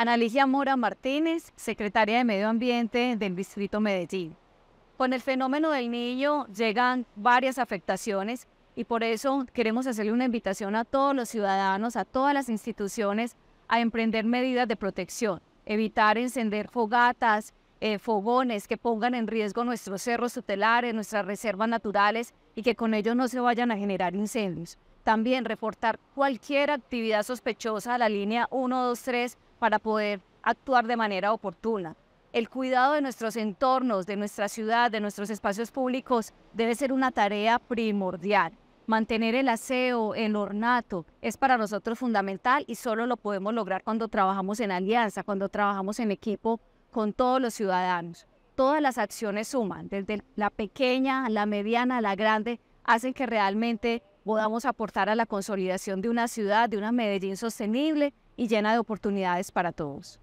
Ana Mora Martínez, secretaria de Medio Ambiente del Distrito Medellín. Con el fenómeno del niño llegan varias afectaciones y por eso queremos hacerle una invitación a todos los ciudadanos, a todas las instituciones, a emprender medidas de protección, evitar encender fogatas, eh, fogones que pongan en riesgo nuestros cerros tutelares, nuestras reservas naturales y que con ellos no se vayan a generar incendios. También reportar cualquier actividad sospechosa a la línea 123 para poder actuar de manera oportuna. El cuidado de nuestros entornos, de nuestra ciudad, de nuestros espacios públicos debe ser una tarea primordial. Mantener el aseo, el ornato, es para nosotros fundamental y solo lo podemos lograr cuando trabajamos en alianza, cuando trabajamos en equipo con todos los ciudadanos. Todas las acciones suman, desde la pequeña, la mediana, la grande, hacen que realmente podamos aportar a la consolidación de una ciudad, de una Medellín sostenible y llena de oportunidades para todos.